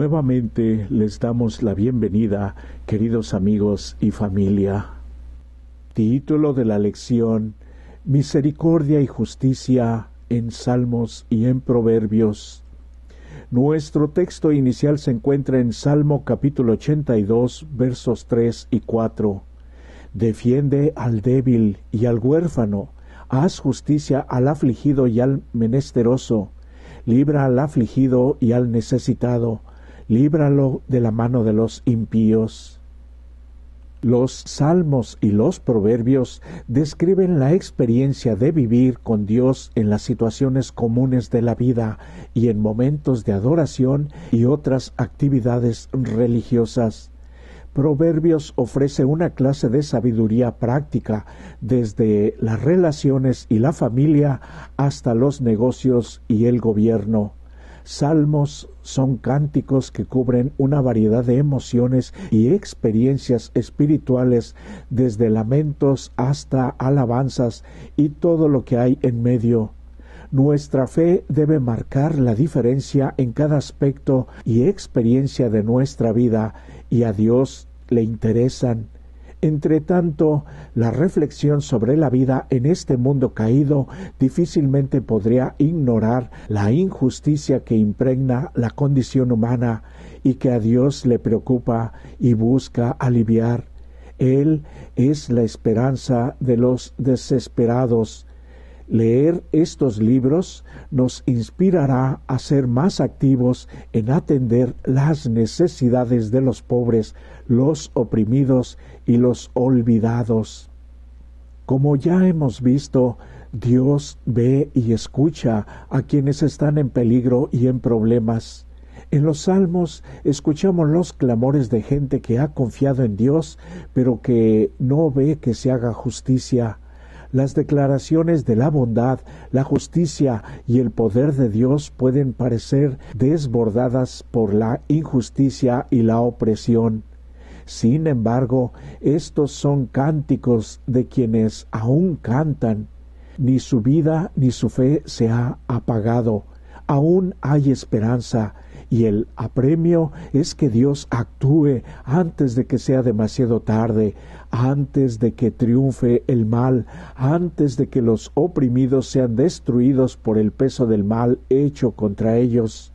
Nuevamente les damos la bienvenida, queridos amigos y familia. Título de la lección Misericordia y justicia en Salmos y en Proverbios. Nuestro texto inicial se encuentra en Salmo capítulo 82 versos 3 y 4. Defiende al débil y al huérfano, haz justicia al afligido y al menesteroso, libra al afligido y al necesitado, líbralo de la mano de los impíos. Los salmos y los proverbios describen la experiencia de vivir con Dios en las situaciones comunes de la vida y en momentos de adoración y otras actividades religiosas. Proverbios ofrece una clase de sabiduría práctica, desde las relaciones y la familia hasta los negocios y el gobierno. Salmos son cánticos que cubren una variedad de emociones y experiencias espirituales, desde lamentos hasta alabanzas y todo lo que hay en medio. Nuestra fe debe marcar la diferencia en cada aspecto y experiencia de nuestra vida, y a Dios le interesan Entretanto, la reflexión sobre la vida en este mundo caído difícilmente podría ignorar la injusticia que impregna la condición humana y que a Dios le preocupa y busca aliviar. Él es la esperanza de los desesperados Leer estos libros nos inspirará a ser más activos en atender las necesidades de los pobres, los oprimidos y los olvidados. Como ya hemos visto, Dios ve y escucha a quienes están en peligro y en problemas. En los salmos escuchamos los clamores de gente que ha confiado en Dios, pero que no ve que se haga justicia las declaraciones de la bondad, la justicia y el poder de Dios pueden parecer desbordadas por la injusticia y la opresión. Sin embargo, estos son cánticos de quienes aún cantan. Ni su vida ni su fe se ha apagado. Aún hay esperanza y el apremio es que Dios actúe antes de que sea demasiado tarde, antes de que triunfe el mal, antes de que los oprimidos sean destruidos por el peso del mal hecho contra ellos.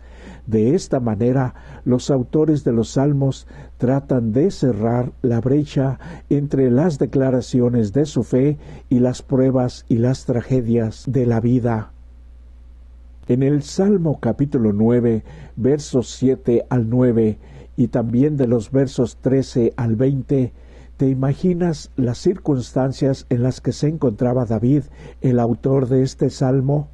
De esta manera, los autores de los salmos tratan de cerrar la brecha entre las declaraciones de su fe y las pruebas y las tragedias de la vida. En el Salmo capítulo 9, versos 7 al 9 y también de los versos 13 al 20, ¿Te imaginas las circunstancias en las que se encontraba David, el autor de este salmo?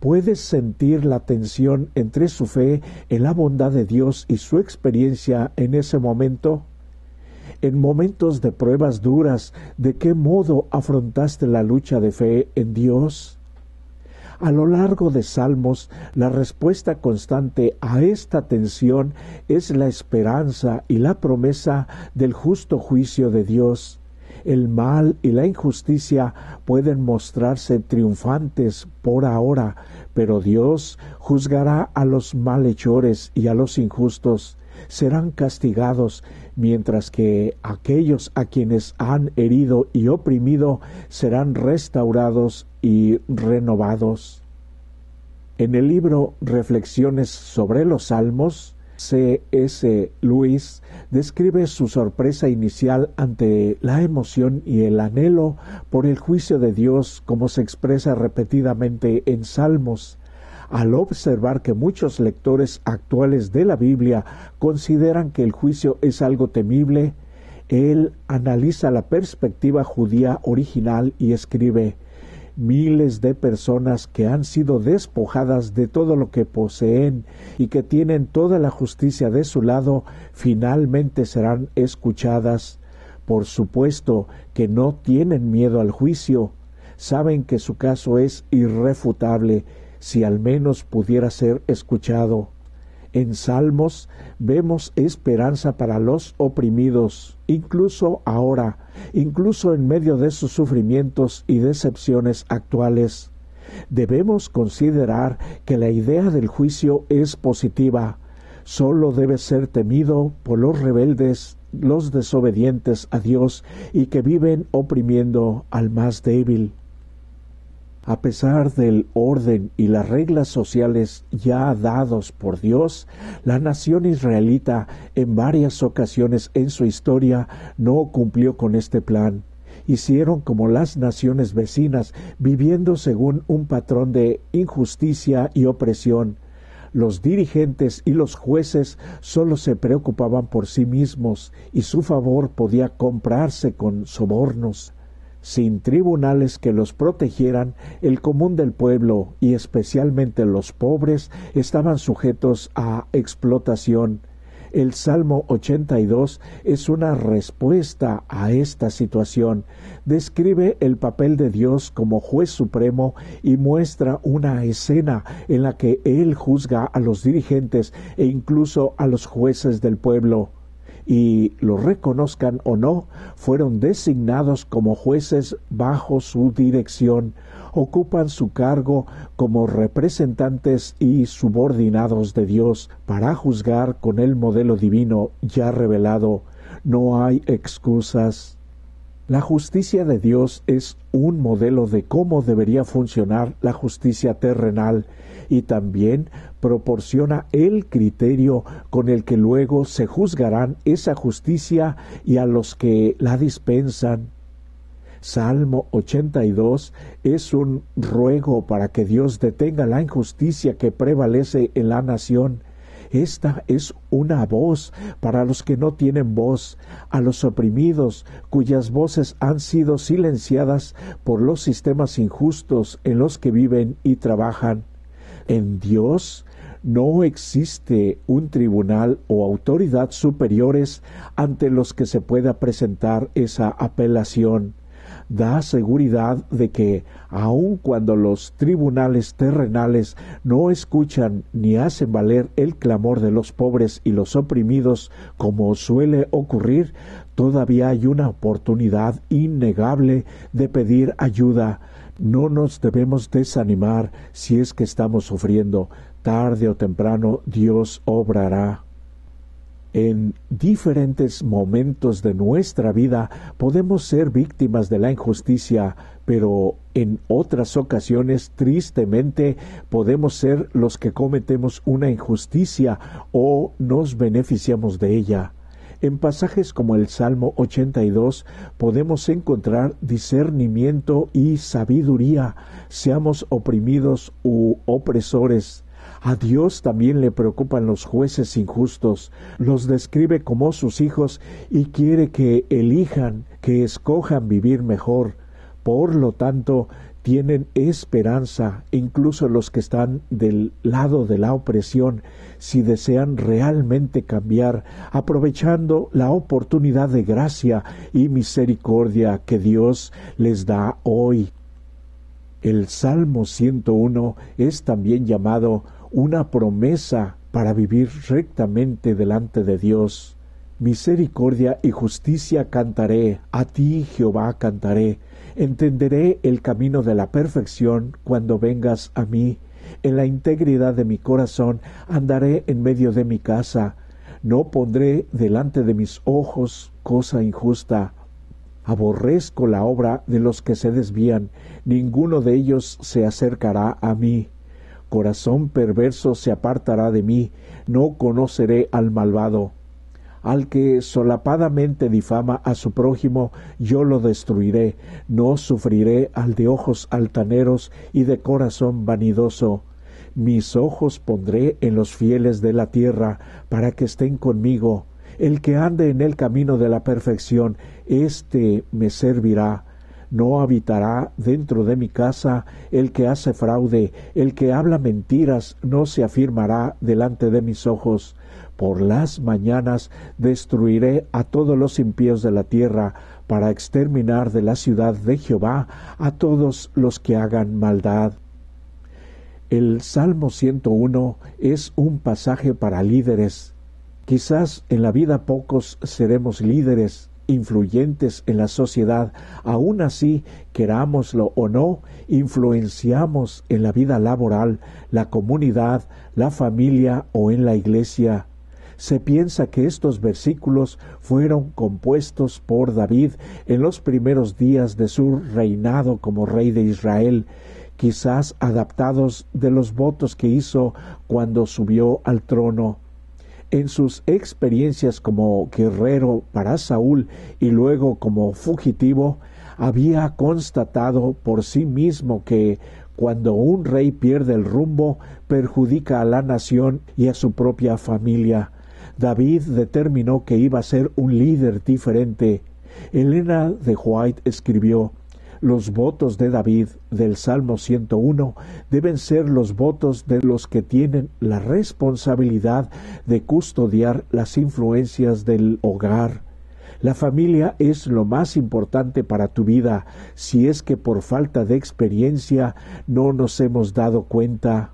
¿Puedes sentir la tensión entre su fe en la bondad de Dios y su experiencia en ese momento? En momentos de pruebas duras, ¿de qué modo afrontaste la lucha de fe en Dios? A lo largo de Salmos, la respuesta constante a esta tensión es la esperanza y la promesa del justo juicio de Dios. El mal y la injusticia pueden mostrarse triunfantes por ahora, pero Dios juzgará a los malhechores y a los injustos serán castigados, mientras que aquellos a quienes han herido y oprimido serán restaurados y renovados. En el libro Reflexiones sobre los Salmos, C.S. Lewis describe su sorpresa inicial ante la emoción y el anhelo por el juicio de Dios como se expresa repetidamente en Salmos, al observar que muchos lectores actuales de la Biblia consideran que el juicio es algo temible, él analiza la perspectiva judía original y escribe miles de personas que han sido despojadas de todo lo que poseen y que tienen toda la justicia de su lado, finalmente serán escuchadas. Por supuesto que no tienen miedo al juicio, saben que su caso es irrefutable, si al menos pudiera ser escuchado. En Salmos vemos esperanza para los oprimidos, incluso ahora, Incluso en medio de sus sufrimientos y decepciones actuales, debemos considerar que la idea del juicio es positiva. Solo debe ser temido por los rebeldes, los desobedientes a Dios y que viven oprimiendo al más débil. A pesar del orden y las reglas sociales ya dados por Dios, la nación israelita en varias ocasiones en su historia no cumplió con este plan. Hicieron como las naciones vecinas, viviendo según un patrón de injusticia y opresión. Los dirigentes y los jueces solo se preocupaban por sí mismos y su favor podía comprarse con sobornos sin tribunales que los protegieran, el común del pueblo y especialmente los pobres estaban sujetos a explotación. El Salmo 82 es una respuesta a esta situación. Describe el papel de Dios como juez supremo y muestra una escena en la que Él juzga a los dirigentes e incluso a los jueces del pueblo y lo reconozcan o no, fueron designados como jueces bajo su dirección, ocupan su cargo como representantes y subordinados de Dios para juzgar con el modelo divino ya revelado. No hay excusas. La justicia de Dios es un modelo de cómo debería funcionar la justicia terrenal y también proporciona el criterio con el que luego se juzgarán esa justicia y a los que la dispensan. Salmo 82 es un ruego para que Dios detenga la injusticia que prevalece en la nación. Esta es una voz para los que no tienen voz, a los oprimidos cuyas voces han sido silenciadas por los sistemas injustos en los que viven y trabajan. En Dios no existe un tribunal o autoridad superiores ante los que se pueda presentar esa apelación. Da seguridad de que, aun cuando los tribunales terrenales no escuchan ni hacen valer el clamor de los pobres y los oprimidos, como suele ocurrir, todavía hay una oportunidad innegable de pedir ayuda no nos debemos desanimar si es que estamos sufriendo. Tarde o temprano Dios obrará. En diferentes momentos de nuestra vida podemos ser víctimas de la injusticia, pero en otras ocasiones tristemente podemos ser los que cometemos una injusticia o nos beneficiamos de ella. En pasajes como el Salmo 82 podemos encontrar discernimiento y sabiduría, seamos oprimidos u opresores. A Dios también le preocupan los jueces injustos, los describe como sus hijos y quiere que elijan, que escojan vivir mejor. Por lo tanto, tienen esperanza, incluso los que están del lado de la opresión, si desean realmente cambiar, aprovechando la oportunidad de gracia y misericordia que Dios les da hoy. El Salmo 101 es también llamado una promesa para vivir rectamente delante de Dios. Misericordia y justicia cantaré, a ti Jehová cantaré, Entenderé el camino de la perfección cuando vengas a mí. En la integridad de mi corazón andaré en medio de mi casa. No pondré delante de mis ojos cosa injusta. Aborrezco la obra de los que se desvían. Ninguno de ellos se acercará a mí. Corazón perverso se apartará de mí. No conoceré al malvado al que solapadamente difama a su prójimo, yo lo destruiré, no sufriré al de ojos altaneros y de corazón vanidoso. Mis ojos pondré en los fieles de la tierra, para que estén conmigo. El que ande en el camino de la perfección, éste me servirá. No habitará dentro de mi casa el que hace fraude, el que habla mentiras no se afirmará delante de mis ojos. Por las mañanas destruiré a todos los impíos de la tierra, para exterminar de la ciudad de Jehová a todos los que hagan maldad. El Salmo 101 es un pasaje para líderes. Quizás en la vida pocos seremos líderes, influyentes en la sociedad, Aun así, querámoslo o no, influenciamos en la vida laboral, la comunidad, la familia o en la iglesia. Se piensa que estos versículos fueron compuestos por David en los primeros días de su reinado como rey de Israel, quizás adaptados de los votos que hizo cuando subió al trono. En sus experiencias como guerrero para Saúl y luego como fugitivo, había constatado por sí mismo que cuando un rey pierde el rumbo, perjudica a la nación y a su propia familia. David determinó que iba a ser un líder diferente. Elena de White escribió Los votos de David del Salmo 101 deben ser los votos de los que tienen la responsabilidad de custodiar las influencias del hogar. La familia es lo más importante para tu vida, si es que por falta de experiencia no nos hemos dado cuenta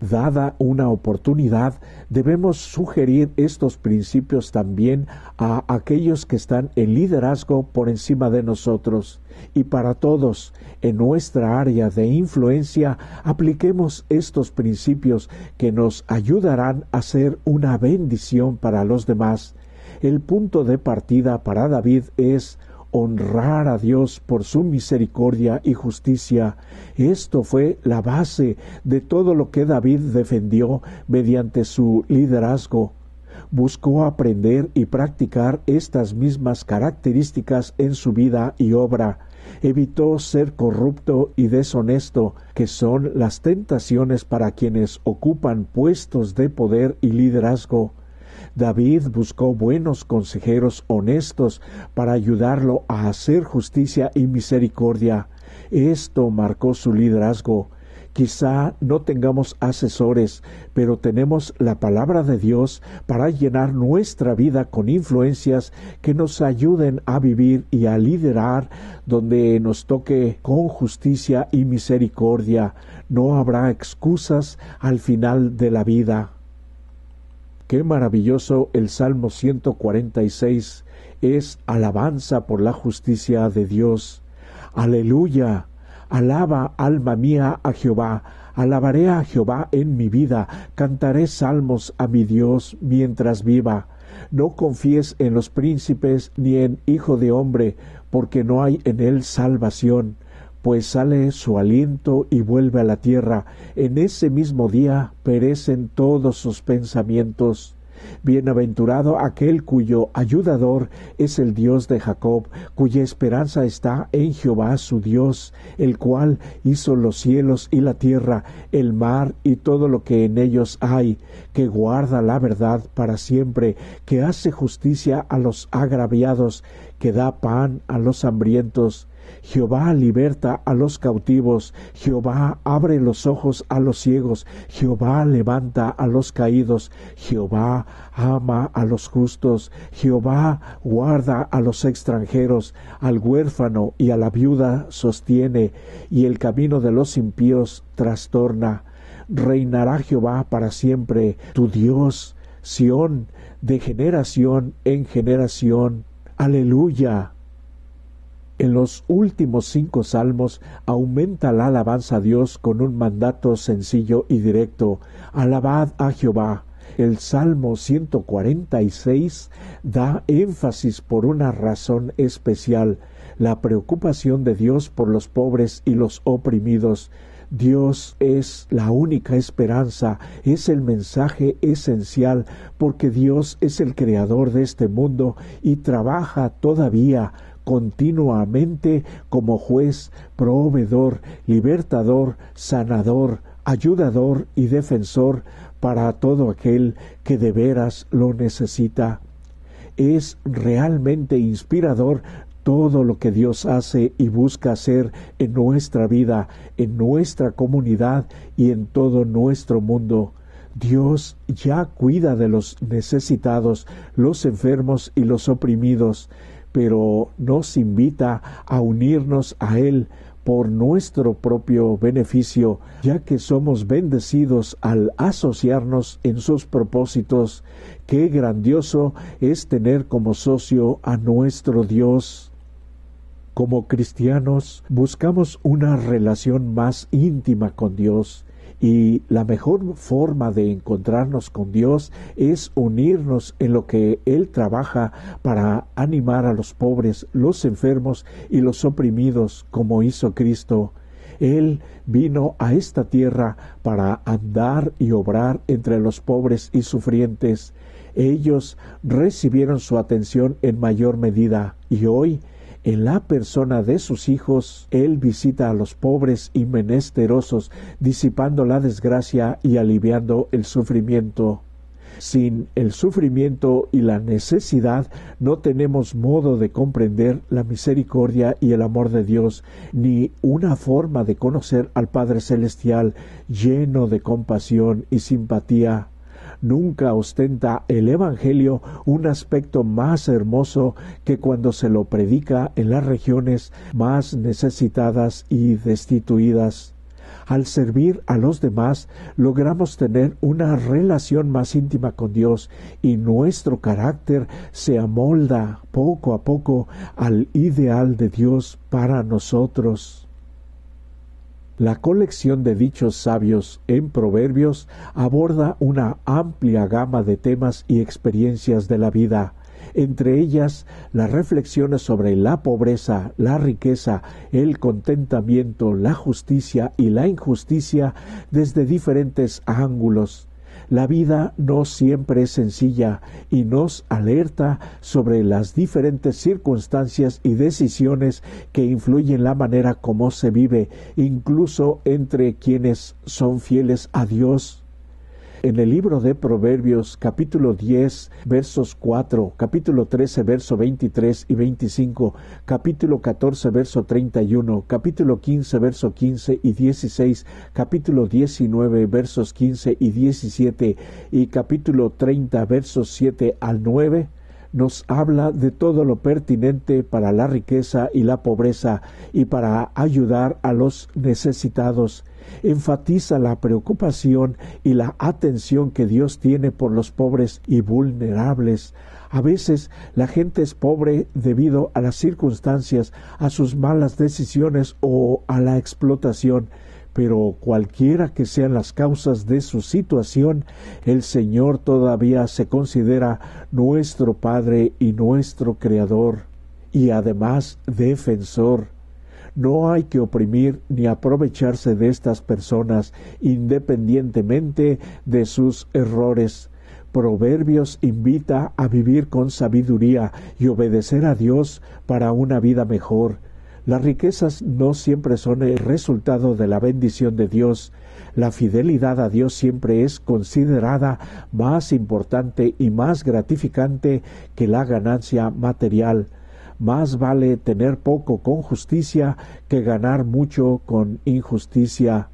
dada una oportunidad, debemos sugerir estos principios también a aquellos que están en liderazgo por encima de nosotros. Y para todos, en nuestra área de influencia, apliquemos estos principios que nos ayudarán a ser una bendición para los demás. El punto de partida para David es honrar a Dios por su misericordia y justicia. Esto fue la base de todo lo que David defendió mediante su liderazgo. Buscó aprender y practicar estas mismas características en su vida y obra. Evitó ser corrupto y deshonesto, que son las tentaciones para quienes ocupan puestos de poder y liderazgo David buscó buenos consejeros honestos para ayudarlo a hacer justicia y misericordia. Esto marcó su liderazgo. Quizá no tengamos asesores, pero tenemos la palabra de Dios para llenar nuestra vida con influencias que nos ayuden a vivir y a liderar donde nos toque con justicia y misericordia. No habrá excusas al final de la vida. Qué maravilloso el Salmo 146 es alabanza por la justicia de Dios. Aleluya. Alaba, alma mía, a Jehová. Alabaré a Jehová en mi vida. Cantaré salmos a mi Dios mientras viva. No confíes en los príncipes ni en hijo de hombre, porque no hay en él salvación pues sale su aliento y vuelve a la tierra. En ese mismo día perecen todos sus pensamientos. Bienaventurado aquel cuyo ayudador es el Dios de Jacob, cuya esperanza está en Jehová su Dios, el cual hizo los cielos y la tierra, el mar y todo lo que en ellos hay, que guarda la verdad para siempre, que hace justicia a los agraviados, que da pan a los hambrientos, Jehová liberta a los cautivos, Jehová abre los ojos a los ciegos, Jehová levanta a los caídos, Jehová ama a los justos, Jehová guarda a los extranjeros, al huérfano y a la viuda sostiene, y el camino de los impíos trastorna. Reinará Jehová para siempre, tu Dios, Sión, de generación en generación. Aleluya. En los últimos cinco salmos aumenta la alabanza a Dios con un mandato sencillo y directo. Alabad a Jehová. El Salmo 146 da énfasis por una razón especial, la preocupación de Dios por los pobres y los oprimidos. Dios es la única esperanza, es el mensaje esencial, porque Dios es el creador de este mundo y trabaja todavía continuamente como juez, proveedor, libertador, sanador, ayudador y defensor para todo aquel que de veras lo necesita. Es realmente inspirador todo lo que Dios hace y busca hacer en nuestra vida, en nuestra comunidad y en todo nuestro mundo. Dios ya cuida de los necesitados, los enfermos y los oprimidos, pero nos invita a unirnos a Él por nuestro propio beneficio, ya que somos bendecidos al asociarnos en sus propósitos. Qué grandioso es tener como socio a nuestro Dios. Como cristianos buscamos una relación más íntima con Dios y la mejor forma de encontrarnos con Dios es unirnos en lo que Él trabaja para animar a los pobres, los enfermos y los oprimidos como hizo Cristo. Él vino a esta tierra para andar y obrar entre los pobres y sufrientes. Ellos recibieron su atención en mayor medida y hoy en la persona de sus hijos, Él visita a los pobres y menesterosos, disipando la desgracia y aliviando el sufrimiento. Sin el sufrimiento y la necesidad no tenemos modo de comprender la misericordia y el amor de Dios, ni una forma de conocer al Padre Celestial lleno de compasión y simpatía Nunca ostenta el Evangelio un aspecto más hermoso que cuando se lo predica en las regiones más necesitadas y destituidas. Al servir a los demás, logramos tener una relación más íntima con Dios y nuestro carácter se amolda poco a poco al ideal de Dios para nosotros. La colección de dichos sabios en Proverbios aborda una amplia gama de temas y experiencias de la vida, entre ellas las reflexiones sobre la pobreza, la riqueza, el contentamiento, la justicia y la injusticia desde diferentes ángulos la vida no siempre es sencilla y nos alerta sobre las diferentes circunstancias y decisiones que influyen la manera como se vive, incluso entre quienes son fieles a Dios en el libro de Proverbios capítulo 10 versos 4, capítulo 13 verso 23 y 25, capítulo 14 verso 31, capítulo 15 verso 15 y 16, capítulo 19 versos 15 y 17 y capítulo 30 versos 7 al 9 nos habla de todo lo pertinente para la riqueza y la pobreza y para ayudar a los necesitados enfatiza la preocupación y la atención que Dios tiene por los pobres y vulnerables. A veces la gente es pobre debido a las circunstancias, a sus malas decisiones o a la explotación, pero cualquiera que sean las causas de su situación, el Señor todavía se considera nuestro Padre y nuestro Creador, y además defensor. No hay que oprimir ni aprovecharse de estas personas independientemente de sus errores. Proverbios invita a vivir con sabiduría y obedecer a Dios para una vida mejor. Las riquezas no siempre son el resultado de la bendición de Dios. La fidelidad a Dios siempre es considerada más importante y más gratificante que la ganancia material. Más vale tener poco con justicia que ganar mucho con injusticia.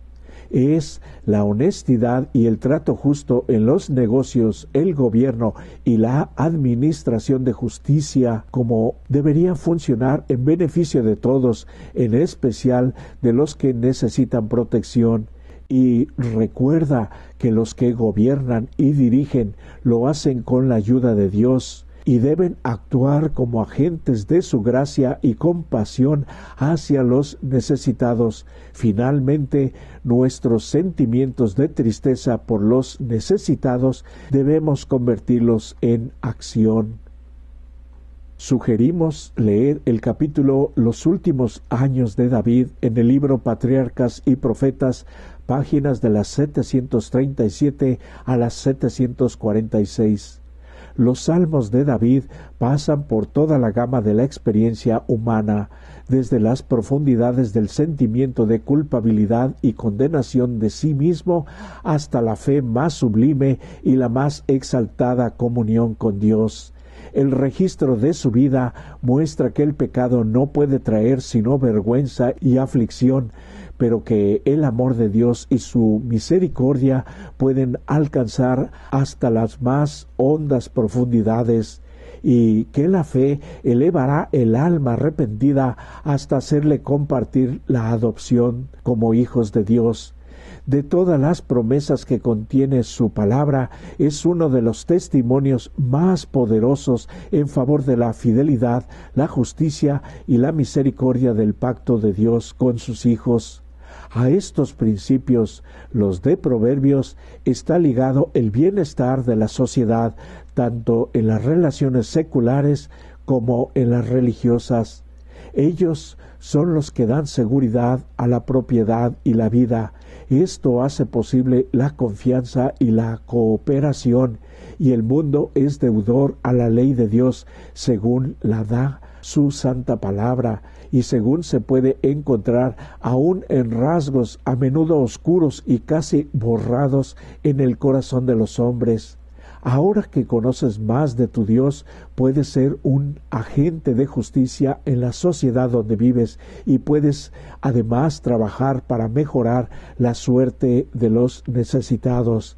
Es la honestidad y el trato justo en los negocios, el gobierno y la administración de justicia como deberían funcionar en beneficio de todos, en especial de los que necesitan protección y recuerda que los que gobiernan y dirigen lo hacen con la ayuda de Dios y deben actuar como agentes de su gracia y compasión hacia los necesitados. Finalmente, nuestros sentimientos de tristeza por los necesitados debemos convertirlos en acción. Sugerimos leer el capítulo Los últimos años de David en el libro Patriarcas y Profetas, páginas de las 737 a las 746. Los salmos de David pasan por toda la gama de la experiencia humana, desde las profundidades del sentimiento de culpabilidad y condenación de sí mismo hasta la fe más sublime y la más exaltada comunión con Dios. El registro de su vida muestra que el pecado no puede traer sino vergüenza y aflicción, pero que el amor de Dios y su misericordia pueden alcanzar hasta las más hondas profundidades y que la fe elevará el alma arrepentida hasta hacerle compartir la adopción como hijos de Dios. De todas las promesas que contiene su palabra, es uno de los testimonios más poderosos en favor de la fidelidad, la justicia y la misericordia del pacto de Dios con sus hijos. A estos principios, los de Proverbios, está ligado el bienestar de la sociedad, tanto en las relaciones seculares como en las religiosas. Ellos son los que dan seguridad a la propiedad y la vida. Esto hace posible la confianza y la cooperación, y el mundo es deudor a la ley de Dios según la da su santa palabra y según se puede encontrar aún en rasgos a menudo oscuros y casi borrados en el corazón de los hombres. Ahora que conoces más de tu Dios, puedes ser un agente de justicia en la sociedad donde vives y puedes además trabajar para mejorar la suerte de los necesitados.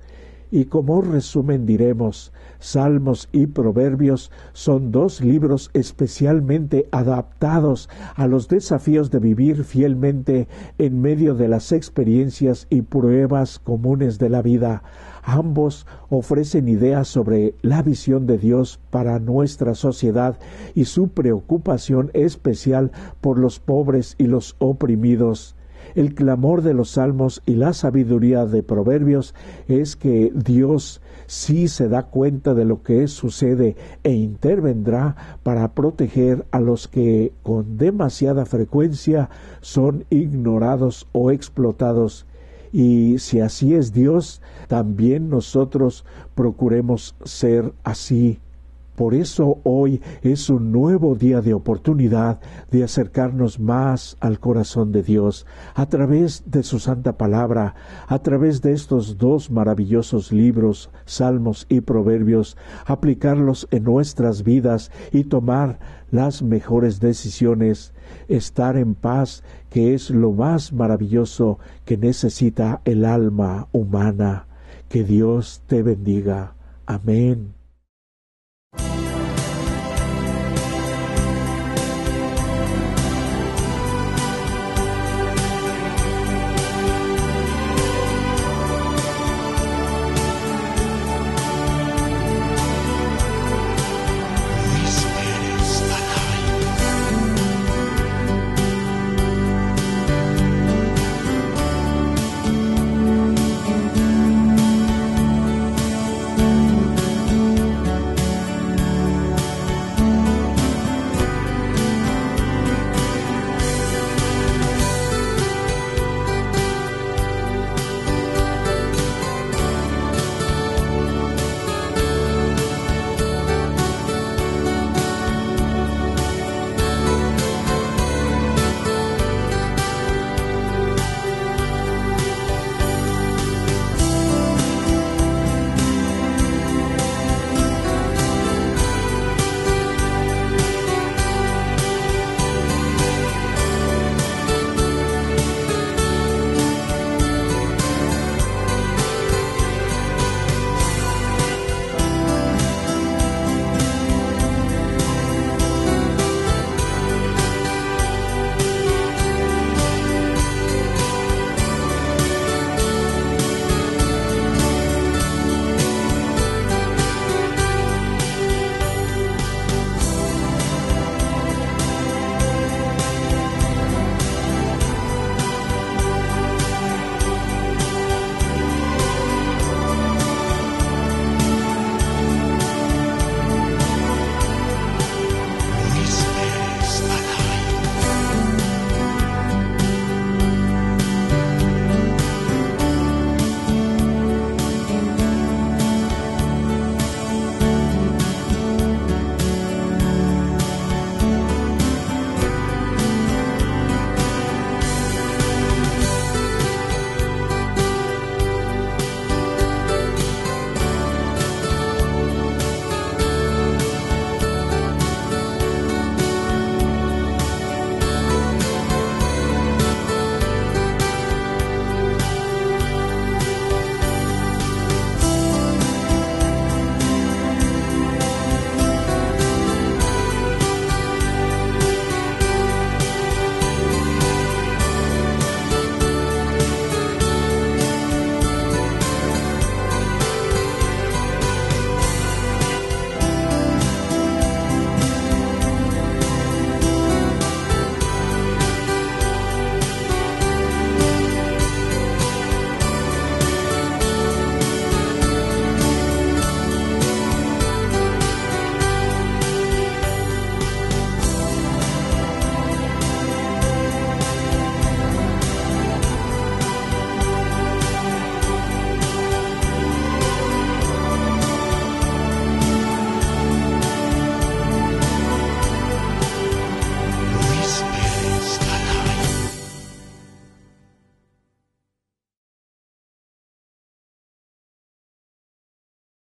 Y como resumen diremos, Salmos y Proverbios son dos libros especialmente adaptados a los desafíos de vivir fielmente en medio de las experiencias y pruebas comunes de la vida. Ambos ofrecen ideas sobre la visión de Dios para nuestra sociedad y su preocupación especial por los pobres y los oprimidos. El clamor de los salmos y la sabiduría de proverbios es que Dios sí se da cuenta de lo que sucede e intervendrá para proteger a los que con demasiada frecuencia son ignorados o explotados. Y si así es Dios, también nosotros procuremos ser así por eso hoy es un nuevo día de oportunidad de acercarnos más al corazón de Dios a través de su santa palabra, a través de estos dos maravillosos libros, salmos y proverbios, aplicarlos en nuestras vidas y tomar las mejores decisiones, estar en paz, que es lo más maravilloso que necesita el alma humana. Que Dios te bendiga. Amén.